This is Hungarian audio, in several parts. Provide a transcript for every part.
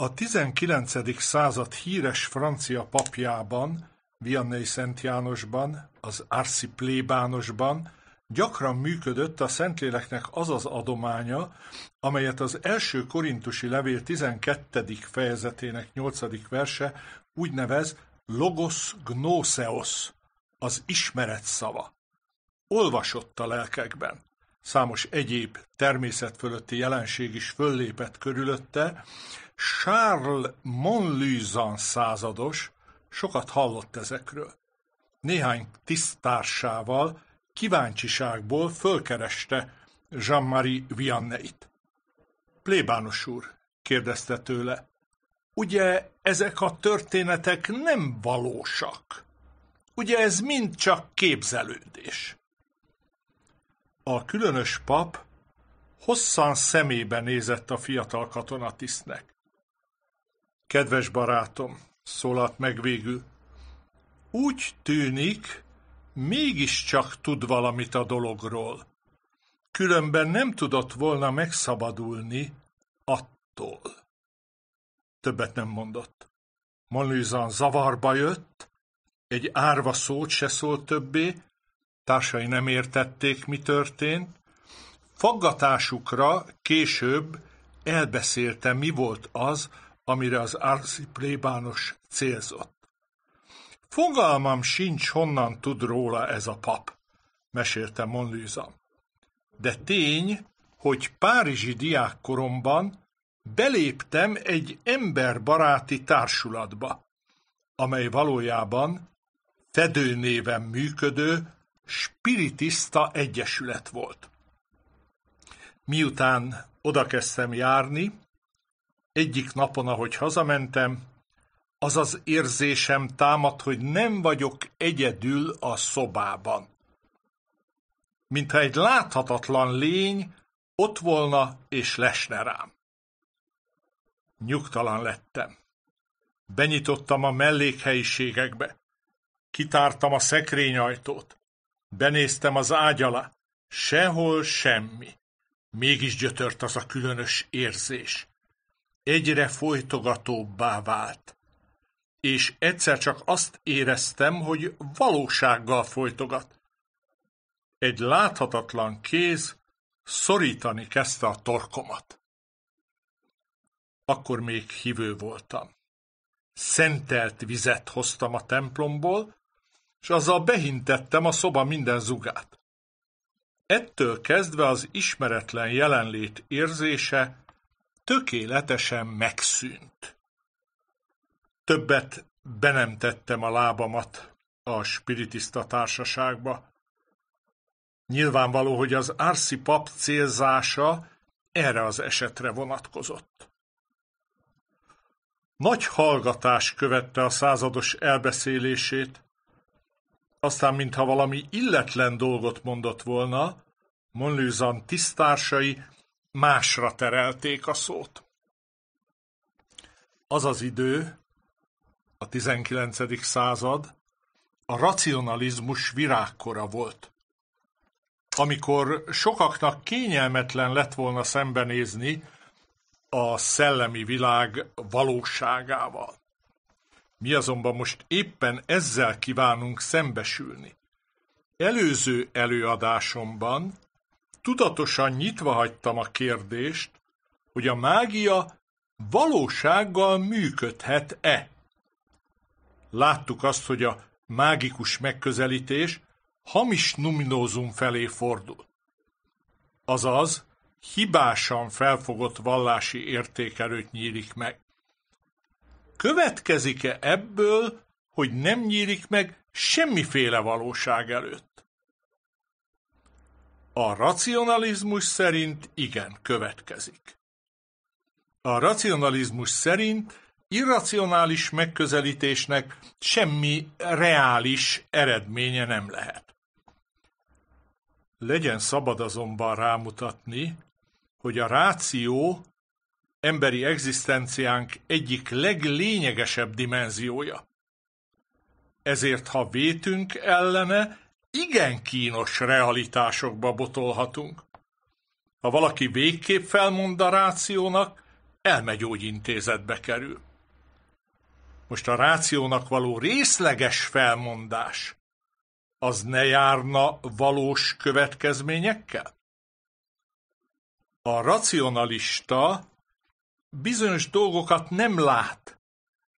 A 19. század híres francia papjában, Vianney Szent Jánosban, az Arci plébánosban gyakran működött a Szentléleknek az az adománya, amelyet az első korintusi levél 12. fejezetének 8. verse úgy nevez Logos Gnoseos, az ismeret szava. Olvasott a lelkekben számos egyéb fölötti jelenség is föllépett körülötte, Charles Monlüzan százados sokat hallott ezekről. Néhány tisztársával kíváncsiságból fölkereste Jean-Marie Vianneit. Plébános úr, kérdezte tőle, ugye ezek a történetek nem valósak? Ugye ez mind csak képzelődés? A különös pap hosszan szemébe nézett a fiatal katonatisztnek. Kedves barátom, szólalt meg végül, úgy tűnik, mégiscsak tud valamit a dologról. Különben nem tudott volna megszabadulni attól. Többet nem mondott. Manőzan zavarba jött, egy árva szót se szólt többé, társai nem értették, mi történt. Faggatásukra később elbeszélte, mi volt az, amire az Arci plébános célzott. Fogalmam sincs, honnan tud róla ez a pap, mesélte Monlőza. De tény, hogy párizsi diákkoromban beléptem egy emberbaráti társulatba, amely valójában fedőnéven működő spiritista egyesület volt. Miután oda kezdtem járni, egyik napon, ahogy hazamentem, az az érzésem támad, hogy nem vagyok egyedül a szobában. Mintha egy láthatatlan lény ott volna és lesne rám. Nyugtalan lettem. Benyitottam a mellékhelyiségekbe. Kitártam a szekrényajtót. Benéztem az ágy alá. Sehol semmi. Mégis gyötört az a különös érzés. Egyre folytogatóbbá vált. És egyszer csak azt éreztem, hogy valósággal folytogat. Egy láthatatlan kéz szorítani kezdte a torkomat. Akkor még hívő voltam. Szentelt vizet hoztam a templomból, és azzal behintettem a szoba minden zugát. Ettől kezdve az ismeretlen jelenlét érzése tökéletesen megszűnt. Többet be nem tettem a lábamat a spiritista társaságba. Nyilvánvaló, hogy az Árszi pap célzása erre az esetre vonatkozott. Nagy hallgatás követte a százados elbeszélését, aztán, mintha valami illetlen dolgot mondott volna, Monlőzan tisztársai másra terelték a szót. Az az idő, a 19. század, a racionalizmus virágkora volt. Amikor sokaknak kényelmetlen lett volna szembenézni a szellemi világ valóságával. Mi azonban most éppen ezzel kívánunk szembesülni. Előző előadásomban tudatosan nyitva hagytam a kérdést, hogy a mágia valósággal működhet-e. Láttuk azt, hogy a mágikus megközelítés hamis numinózum felé fordul. Azaz, hibásan felfogott vallási értékelőt nyílik meg következik-e ebből, hogy nem nyílik meg semmiféle valóság előtt? A racionalizmus szerint igen következik. A racionalizmus szerint irracionális megközelítésnek semmi reális eredménye nem lehet. Legyen szabad azonban rámutatni, hogy a ráció emberi egzisztenciánk egyik leglényegesebb dimenziója. Ezért, ha vétünk ellene, igen kínos realitásokba botolhatunk. Ha valaki végképp felmond a rációnak, elmegyógyintézetbe kerül. Most a rációnak való részleges felmondás, az ne járna valós következményekkel? A racionalista bizonyos dolgokat nem lát.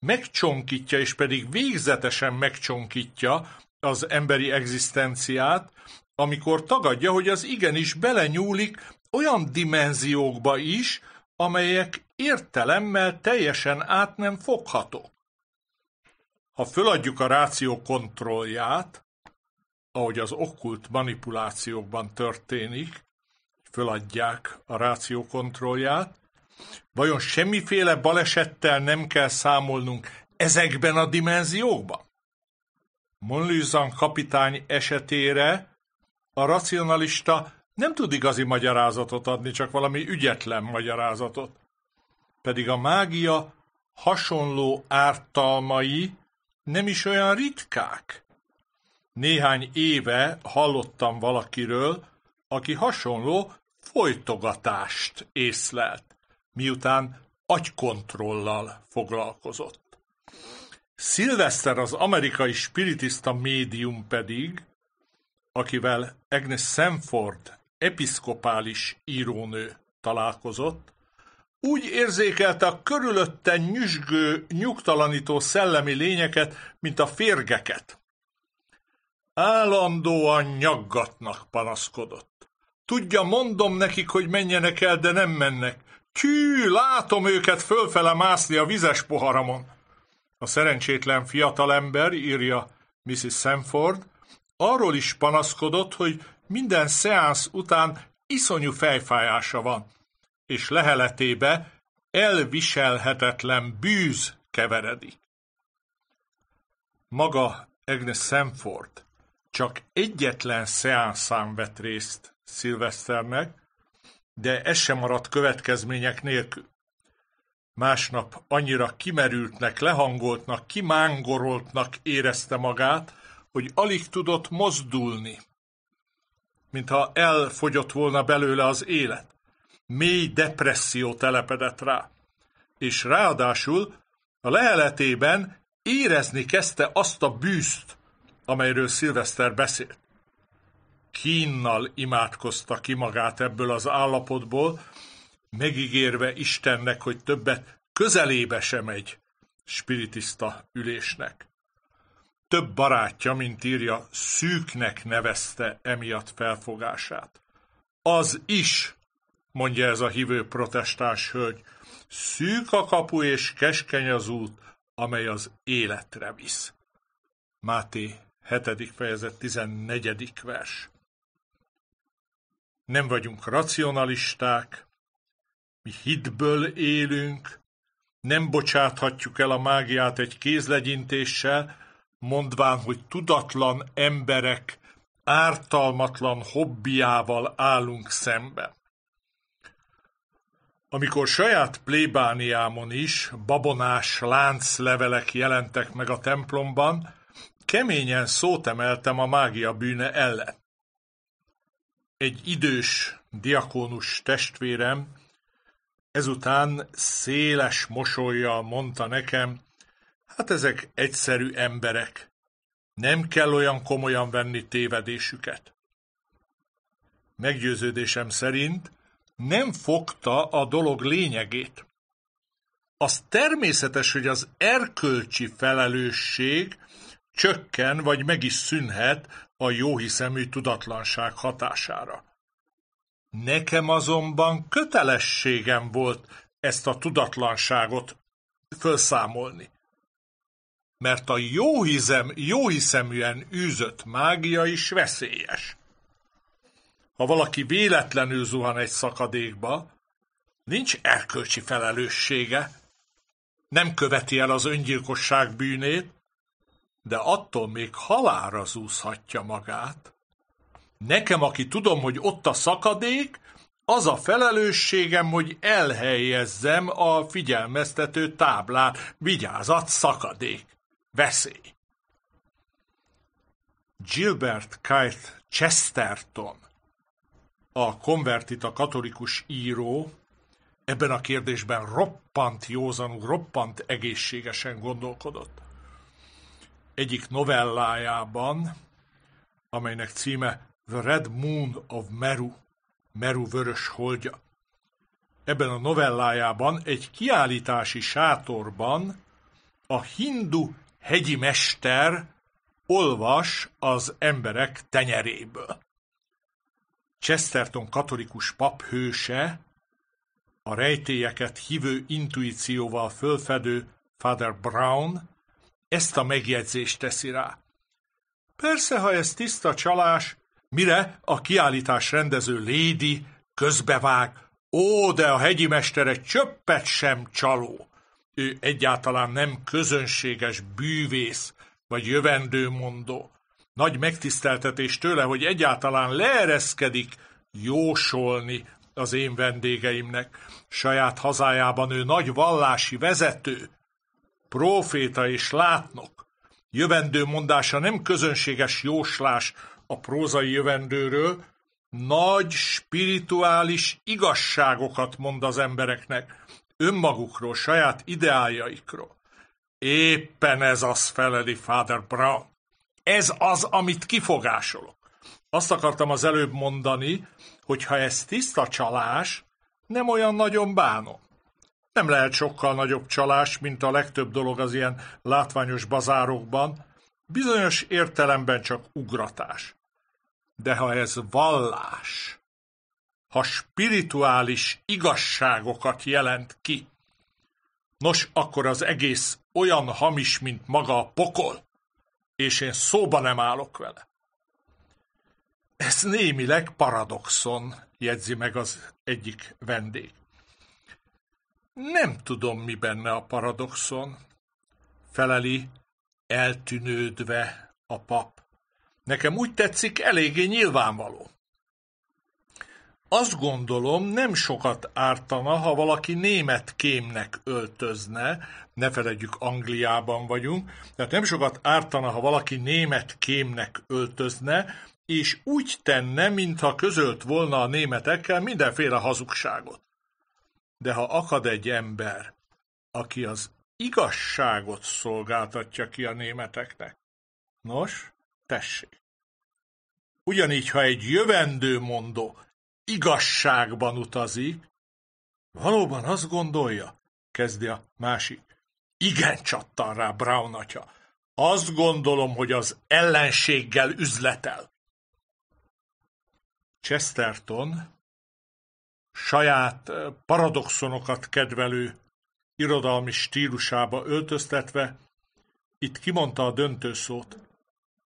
Megcsonkítja, és pedig végzetesen megcsonkítja az emberi egzisztenciát, amikor tagadja, hogy az igenis belenyúlik olyan dimenziókba is, amelyek értelemmel teljesen át nem fogható. Ha föladjuk a ráció kontrollját, ahogy az okkult manipulációkban történik, föladják a ráció kontrollját, Vajon semmiféle balesettel nem kell számolnunk ezekben a dimenziókban? Monlőzan kapitány esetére a racionalista nem tud igazi magyarázatot adni, csak valami ügyetlen magyarázatot. Pedig a mágia hasonló ártalmai nem is olyan ritkák. Néhány éve hallottam valakiről, aki hasonló folytogatást észlelt miután agykontrollal foglalkozott. Szilveszter az amerikai spiritista médium pedig, akivel Agnes Sanford episzkopális írónő találkozott, úgy érzékelte a körülötte nyüzsgő, nyugtalanító szellemi lényeket, mint a férgeket. Állandóan nyaggatnak, panaszkodott. Tudja, mondom nekik, hogy menjenek el, de nem mennek. Tű, látom őket fölfele mászni a vizes poharamon. A szerencsétlen fiatalember, írja Mrs. Sanford, arról is panaszkodott, hogy minden szeánsz után iszonyú fejfájása van, és leheletébe elviselhetetlen bűz keveredik. Maga Agnes Sanford csak egyetlen szeánszán vett részt Szilveszternek, de ez sem maradt következmények nélkül. Másnap annyira kimerültnek, lehangoltnak, kimángoroltnak érezte magát, hogy alig tudott mozdulni, mintha elfogyott volna belőle az élet. Mély depresszió telepedett rá, és ráadásul a leheletében érezni kezdte azt a bűzt, amelyről Szilveszter beszélt kínnal imádkozta ki magát ebből az állapotból, megígérve Istennek, hogy többet közelébe sem egy spiritista ülésnek. Több barátja, mint írja, szűknek nevezte emiatt felfogását. Az is, mondja ez a hívő protestáns hölgy, szűk a kapu és keskeny az út, amely az életre visz. Máté 7. fejezet 14. vers nem vagyunk racionalisták, mi hitből élünk, nem bocsáthatjuk el a mágiát egy kézlegyintéssel, mondván, hogy tudatlan emberek ártalmatlan hobbiával állunk szembe. Amikor saját plébániámon is babonás lánclevelek jelentek meg a templomban, keményen szót emeltem a mágia bűne ellen egy idős diakónus testvérem ezután széles mosolyjal mondta nekem, hát ezek egyszerű emberek, nem kell olyan komolyan venni tévedésüket. Meggyőződésem szerint nem fogta a dolog lényegét. Az természetes, hogy az erkölcsi felelősség Csökken vagy meg is szűnhet a jóhiszemű tudatlanság hatására. Nekem azonban kötelességem volt ezt a tudatlanságot felszámolni. Mert a jóhizem, jóhiszeműen űzött mágia is veszélyes. Ha valaki véletlenül zuhan egy szakadékba, nincs erkölcsi felelőssége, nem követi el az öngyilkosság bűnét, de attól még halára zúzhatja magát. Nekem, aki tudom, hogy ott a szakadék, az a felelősségem, hogy elhelyezzem a figyelmeztető táblát. Vigyázat, szakadék! Veszély! Gilbert Keith Chesterton, a konvertita katolikus író, ebben a kérdésben roppant józanul, roppant egészségesen gondolkodott egyik novellájában, amelynek címe The Red Moon of Meru, Meru vörös holdja. Ebben a novellájában egy kiállítási sátorban a hindu hegyi mester olvas az emberek tenyeréből. Chesterton katolikus pap hőse, a rejtélyeket hívő intuícióval fölfedő Father Brown ezt a megjegyzést teszi rá. Persze, ha ez tiszta csalás, mire a kiállítás rendező lédi közbevág, ó, de a hegyi mestere csöppet sem csaló. Ő egyáltalán nem közönséges bűvész vagy jövendőmondó. Nagy megtiszteltetés tőle, hogy egyáltalán leereszkedik jósolni az én vendégeimnek. Saját hazájában ő nagy vallási vezető, proféta és látnok. Jövendő mondása nem közönséges jóslás a prózai jövendőről, nagy spirituális igazságokat mond az embereknek, önmagukról, saját ideájaikról. Éppen ez az, feleli Father Brown. Ez az, amit kifogásolok. Azt akartam az előbb mondani, hogy ha ez tiszta csalás, nem olyan nagyon bánom. Nem lehet sokkal nagyobb csalás, mint a legtöbb dolog az ilyen látványos bazárokban, bizonyos értelemben csak ugratás. De ha ez vallás, ha spirituális igazságokat jelent ki, nos, akkor az egész olyan hamis, mint maga a pokol, és én szóba nem állok vele. Ez némileg paradoxon, jegyzi meg az egyik vendég. Nem tudom, mi benne a paradoxon, feleli eltűnődve a pap. Nekem úgy tetszik, eléggé nyilvánvaló. Azt gondolom, nem sokat ártana, ha valaki német kémnek öltözne, ne feledjük Angliában vagyunk, tehát nem sokat ártana, ha valaki német kémnek öltözne, és úgy tenne, mintha közölt volna a németekkel mindenféle hazugságot. De ha akad egy ember, aki az igazságot szolgáltatja ki a németeknek, nos, tessék. Ugyanígy, ha egy jövendő mondó igazságban utazik, valóban azt gondolja, kezdi a másik. Igen, csattan rá Brown atya. Azt gondolom, hogy az ellenséggel üzletel. Chesterton saját paradoxonokat kedvelő irodalmi stílusába öltöztetve, itt kimondta a döntőszót,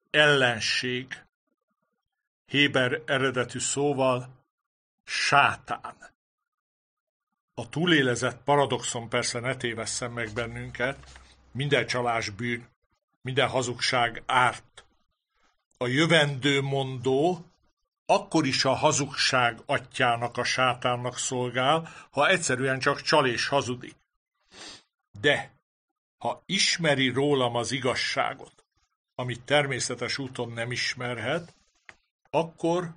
ellenség, héber eredetű szóval sátán. A túlélezett paradoxon persze ne tévesszen meg bennünket, minden csalás bűn, minden hazugság árt. A jövendő mondó akkor is a hazugság atyának, a sátánnak szolgál, ha egyszerűen csak csal és hazudik. De ha ismeri rólam az igazságot, amit természetes úton nem ismerhet, akkor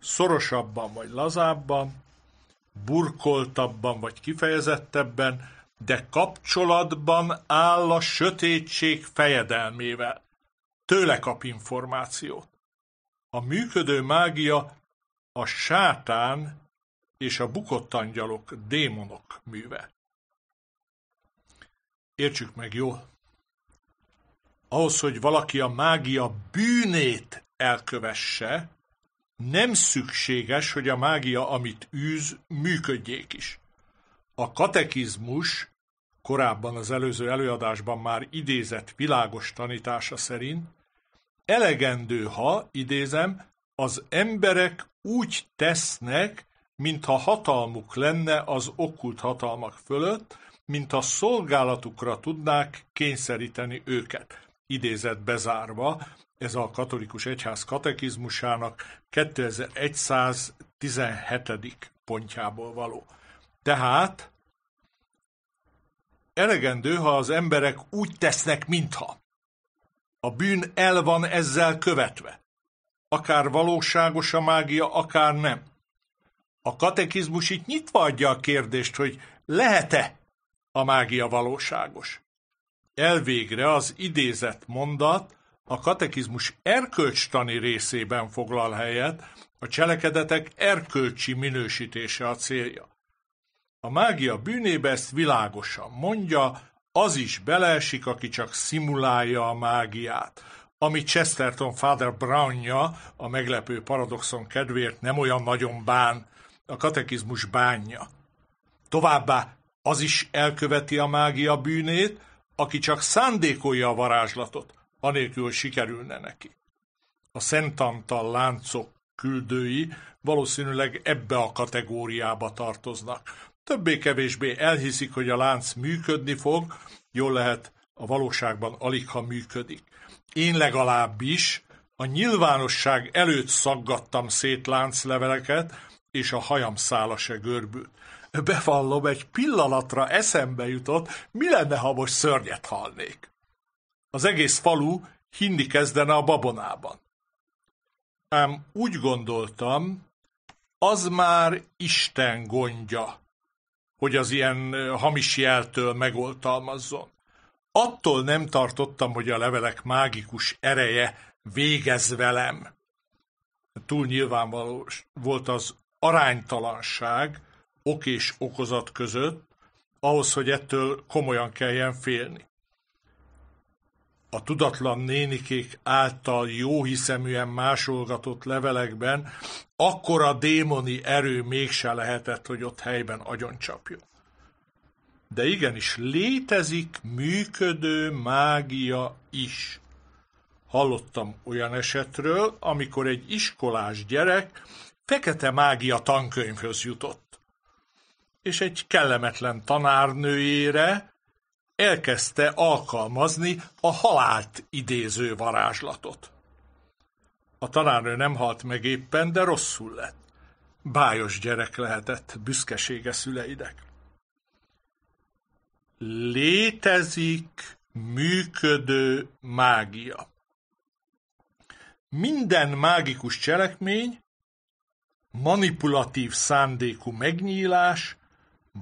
szorosabban vagy lazábban, burkoltabban vagy kifejezettebben, de kapcsolatban áll a sötétség fejedelmével. Tőle kap információt. A működő mágia a sátán és a bukott angyalok, démonok műve. Értsük meg jól. Ahhoz, hogy valaki a mágia bűnét elkövesse, nem szükséges, hogy a mágia, amit űz, működjék is. A katekizmus korábban az előző előadásban már idézett világos tanítása szerint Elegendő, ha, idézem, az emberek úgy tesznek, mintha hatalmuk lenne az okkult hatalmak fölött, mint a szolgálatukra tudnák kényszeríteni őket. Idézet bezárva, ez a katolikus egyház katekizmusának 2117. pontjából való. Tehát elegendő, ha az emberek úgy tesznek, mintha. A bűn el van ezzel követve. Akár valóságos a mágia, akár nem. A katekizmus itt nyitva adja a kérdést, hogy lehet-e a mágia valóságos. Elvégre az idézett mondat a katekizmus erkölcstani részében foglal helyet, a cselekedetek erkölcsi minősítése a célja. A mágia bűnébe ezt világosan mondja, az is beleesik, aki csak szimulálja a mágiát. Ami Chesterton Father Brownja a meglepő paradoxon kedvéért nem olyan nagyon bán, a katekizmus bánja. Továbbá az is elköveti a mágia bűnét, aki csak szándékolja a varázslatot, anélkül sikerülne neki. A Antal láncok küldői valószínűleg ebbe a kategóriába tartoznak többé-kevésbé elhiszik, hogy a lánc működni fog, jól lehet a valóságban alig, ha működik. Én legalábbis a nyilvánosság előtt szaggattam szét láncleveleket, és a hajam szála se görbült. Bevallom, egy pillanatra eszembe jutott, mi lenne, ha most szörnyet halnék. Az egész falu hinni kezdene a babonában. Ám úgy gondoltam, az már Isten gondja, hogy az ilyen hamis jeltől megoltalmazzon. Attól nem tartottam, hogy a levelek mágikus ereje végez velem. Túl nyilvánvaló volt az aránytalanság ok és okozat között, ahhoz, hogy ettől komolyan kelljen félni a tudatlan nénikék által jóhiszeműen másolgatott levelekben akkora démoni erő mégse lehetett, hogy ott helyben agyoncsapjon. De igenis, létezik működő mágia is. Hallottam olyan esetről, amikor egy iskolás gyerek fekete mágia tankönyvhöz jutott, és egy kellemetlen tanárnőjére, elkezdte alkalmazni a halált idéző varázslatot. A tanárnő nem halt meg éppen, de rosszul lett. Bájos gyerek lehetett, büszkesége szüleidek. Létezik működő mágia. Minden mágikus cselekmény, manipulatív szándékú megnyílás,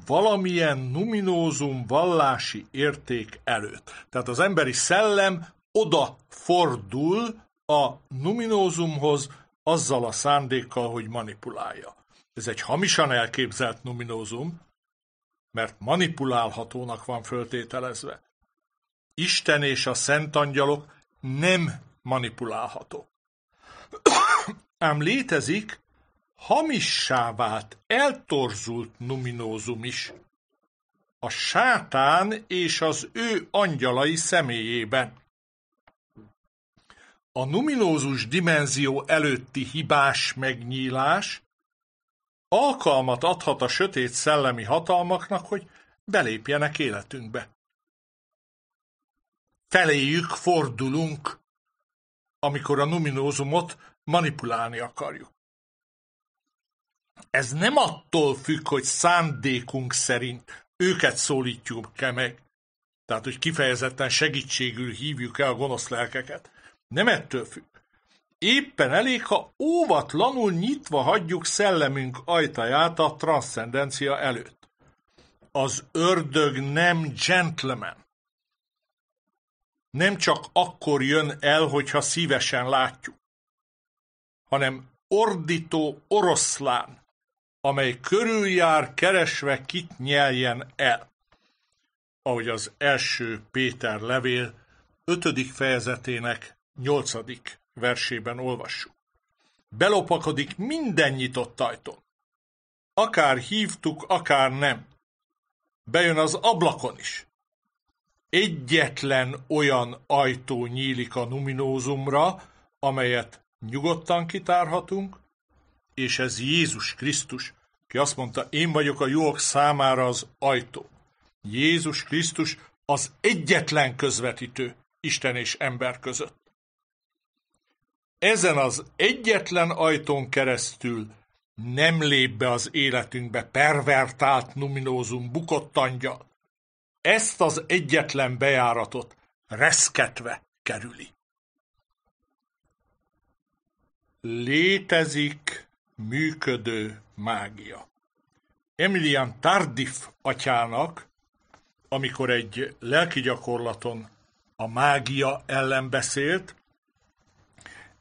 valamilyen numinózum vallási érték előtt. Tehát az emberi szellem oda fordul a numinózumhoz azzal a szándékkal, hogy manipulálja. Ez egy hamisan elképzelt numinózum, mert manipulálhatónak van föltételezve. Isten és a szent angyalok nem manipulálhatók. Ám létezik Hamissá vált eltorzult numinózum is, a sátán és az ő angyalai személyében. A numinózus dimenzió előtti hibás megnyílás alkalmat adhat a sötét szellemi hatalmaknak, hogy belépjenek életünkbe. Feléjük fordulunk, amikor a numinózumot manipulálni akarjuk. Ez nem attól függ, hogy szándékunk szerint őket szólítjuk-e meg, tehát, hogy kifejezetten segítségül hívjuk el a gonosz lelkeket. Nem ettől függ. Éppen elég, ha óvatlanul nyitva hagyjuk szellemünk ajtaját a transzcendencia előtt. Az ördög nem gentleman. Nem csak akkor jön el, hogyha szívesen látjuk, hanem ordító oroszlán, amely körüljár keresve kit nyeljen el. Ahogy az első Péter levél 5. fejezetének 8. versében olvassuk. Belopakodik minden nyitott ajtón. Akár hívtuk, akár nem. Bejön az ablakon is. Egyetlen olyan ajtó nyílik a numinózumra, amelyet nyugodtan kitárhatunk, és ez Jézus Krisztus, ki azt mondta, én vagyok a jók számára az ajtó. Jézus Krisztus az egyetlen közvetítő Isten és ember között. Ezen az egyetlen ajtón keresztül nem lép be az életünkbe pervertált numinózum bukott angyal. Ezt az egyetlen bejáratot reszketve kerüli. Létezik működő mágia. Emilian Tardif atyának, amikor egy lelki gyakorlaton a mágia ellen beszélt,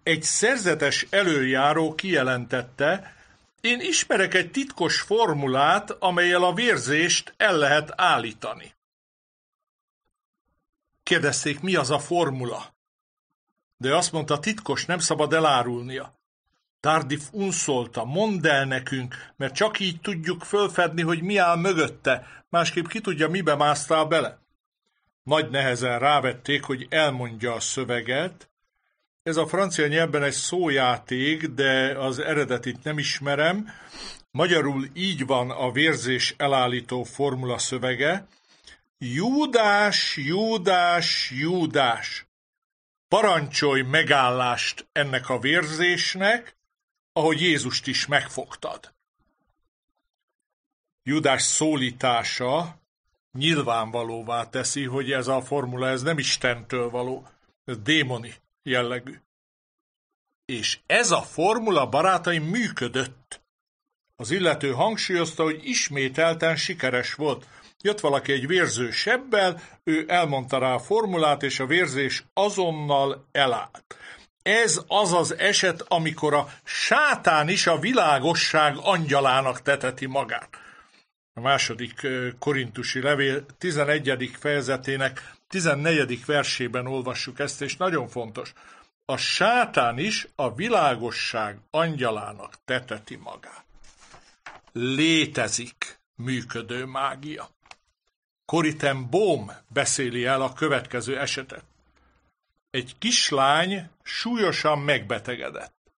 egy szerzetes előjáró kijelentette, én ismerek egy titkos formulát, amelyel a vérzést el lehet állítani. Kérdezték, mi az a formula? De azt mondta, titkos, nem szabad elárulnia. Tardif unszolta, mondd el nekünk, mert csak így tudjuk fölfedni, hogy mi áll mögötte, másképp ki tudja, mibe másztál bele. Nagy nehezen rávették, hogy elmondja a szöveget. Ez a francia nyelvben egy szójáték, de az eredetit nem ismerem. Magyarul így van a vérzés elállító formula szövege. Júdás, Júdás, Júdás. Parancsolj megállást ennek a vérzésnek, ahogy Jézust is megfogtad. Judás szólítása nyilvánvalóvá teszi, hogy ez a formula ez nem Istentől való, ez démoni jellegű. És ez a formula, barátai működött. Az illető hangsúlyozta, hogy ismételten sikeres volt. Jött valaki egy vérző sebbel, ő elmondta rá a formulát, és a vérzés azonnal elállt. Ez az az eset, amikor a sátán is a világosság angyalának teteti magát. A második korintusi levél 11. fejezetének 14. versében olvassuk ezt, és nagyon fontos. A sátán is a világosság angyalának teteti magát. Létezik működő mágia. Koriten Bóm beszéli el a következő esetet. Egy kislány súlyosan megbetegedett.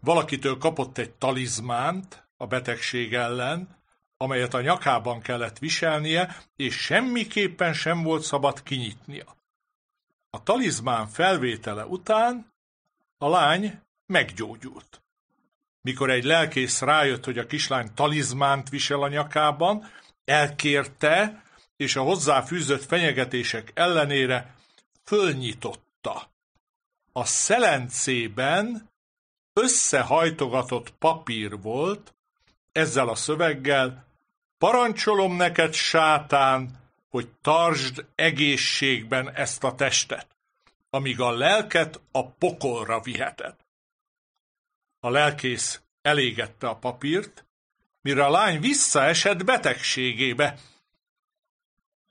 Valakitől kapott egy talizmánt a betegség ellen, amelyet a nyakában kellett viselnie, és semmiképpen sem volt szabad kinyitnia. A talizmán felvétele után a lány meggyógyult. Mikor egy lelkész rájött, hogy a kislány talizmánt visel a nyakában, elkérte, és a hozzá fűzött fenyegetések ellenére fölnyitotta. A szelencében összehajtogatott papír volt, ezzel a szöveggel parancsolom neked, sátán, hogy tartsd egészségben ezt a testet, amíg a lelket a pokolra viheted. A lelkész elégette a papírt, mire a lány visszaesett betegségébe,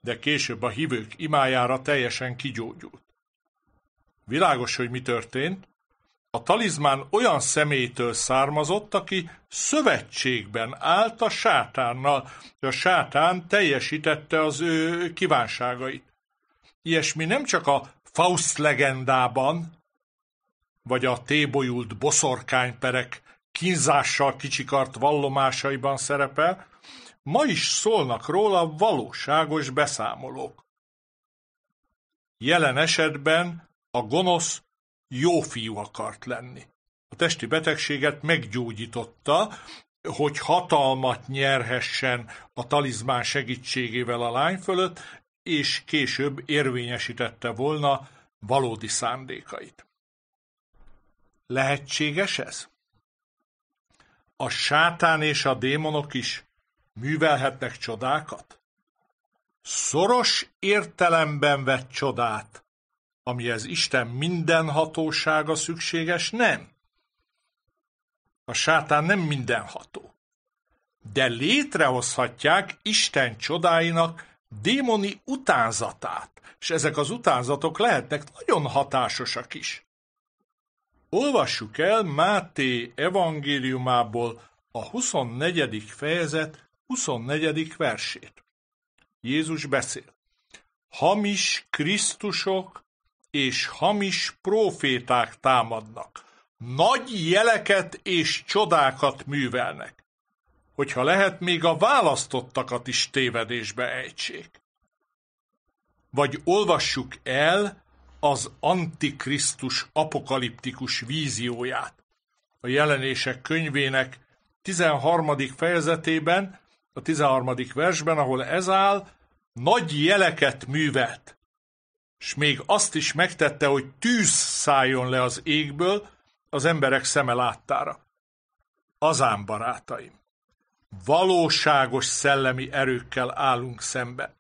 de később a hívők imájára teljesen kigyógyult. Világos, hogy mi történt. A talizmán olyan személytől származott, aki szövetségben állt a sátánnal, a sátán teljesítette az ő kívánságait. Ilyesmi nem csak a Faust legendában, vagy a tébolyult boszorkányperek kínzással kicsikart vallomásaiban szerepel, Ma is szólnak róla valóságos beszámolók. Jelen esetben a gonosz jó fiú akart lenni. A testi betegséget meggyógyította, hogy hatalmat nyerhessen a talizmán segítségével a lány fölött, és később érvényesítette volna valódi szándékait. Lehetséges ez? A sátán és a démonok is művelhetnek csodákat? Szoros értelemben vett csodát, amihez Isten minden hatósága szükséges, nem. A sátán nem mindenható. De létrehozhatják Isten csodáinak démoni utánzatát, és ezek az utánzatok lehetnek nagyon hatásosak is. Olvassuk el Máté evangéliumából a 24. fejezet 24. versét. Jézus beszél. Hamis Krisztusok és hamis proféták támadnak. Nagy jeleket és csodákat művelnek. Hogyha lehet, még a választottakat is tévedésbe ejtsék. Vagy olvassuk el az antikrisztus apokaliptikus vízióját. A jelenések könyvének 13. fejezetében a 13. versben, ahol ez áll, nagy jeleket művelt, és még azt is megtette, hogy tűz szálljon le az égből az emberek szeme láttára. Azán, barátaim, valóságos szellemi erőkkel állunk szembe.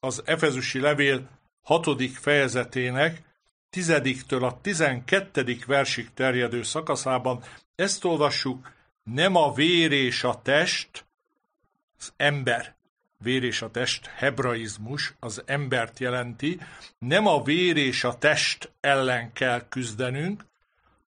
Az Efezusi Levél 6. fejezetének 10-től a 12. versig terjedő szakaszában ezt olvassuk, nem a vér és a test, az ember. Vér és a test hebraizmus az embert jelenti. Nem a vér és a test ellen kell küzdenünk,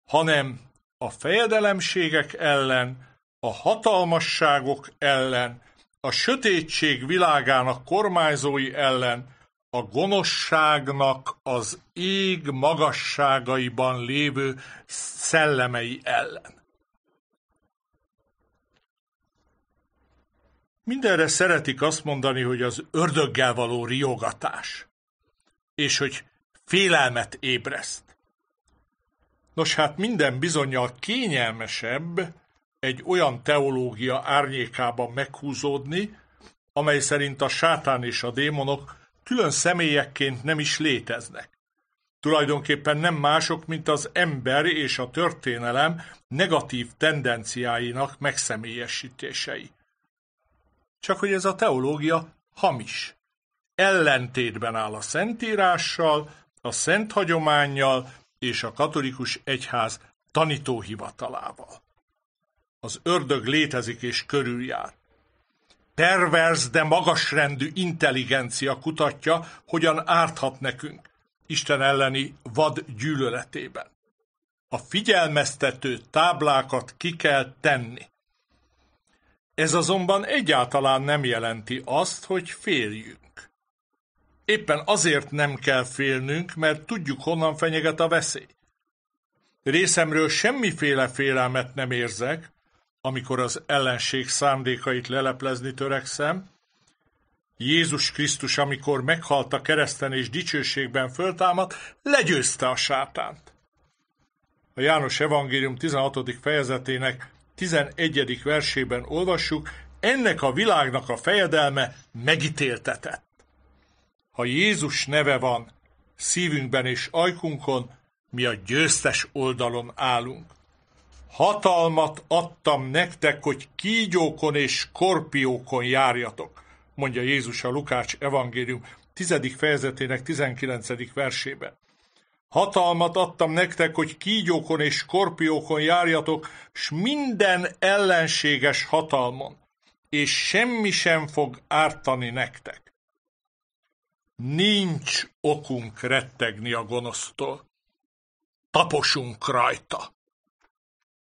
hanem a fejedelemségek ellen, a hatalmasságok ellen, a sötétség világának kormányzói ellen, a gonoszságnak az ég magasságaiban lévő szellemei ellen. Mindenre szeretik azt mondani, hogy az ördöggel való riogatás, és hogy félelmet ébreszt. Nos hát minden bizonyal kényelmesebb egy olyan teológia árnyékában meghúzódni, amely szerint a sátán és a démonok külön személyekként nem is léteznek. Tulajdonképpen nem mások, mint az ember és a történelem negatív tendenciáinak megszemélyesítései. Csak hogy ez a teológia hamis. Ellentétben áll a Szentírással, a Szent Hagyományjal és a katolikus egyház tanítóhivatalával. Az ördög létezik és körüljár. Perverz, de magasrendű intelligencia kutatja, hogyan árthat nekünk Isten elleni vad gyűlöletében. A figyelmeztető táblákat ki kell tenni. Ez azonban egyáltalán nem jelenti azt, hogy féljünk. Éppen azért nem kell félnünk, mert tudjuk, honnan fenyeget a veszély. Részemről semmiféle félelmet nem érzek, amikor az ellenség szándékait leleplezni törekszem. Jézus Krisztus, amikor meghalt a kereszten és dicsőségben föltámadt, legyőzte a sátánt. A János Evangélium 16. fejezetének 11. versében olvassuk, ennek a világnak a fejedelme megítéltetett. Ha Jézus neve van szívünkben és ajkunkon, mi a győztes oldalon állunk. Hatalmat adtam nektek, hogy kígyókon és skorpiókon járjatok, mondja Jézus a Lukács evangélium 10. fejezetének 19. versében. Hatalmat adtam nektek, hogy kígyókon és skorpiókon járjatok, s minden ellenséges hatalmon, és semmi sem fog ártani nektek. Nincs okunk rettegni a gonosztól. Taposunk rajta.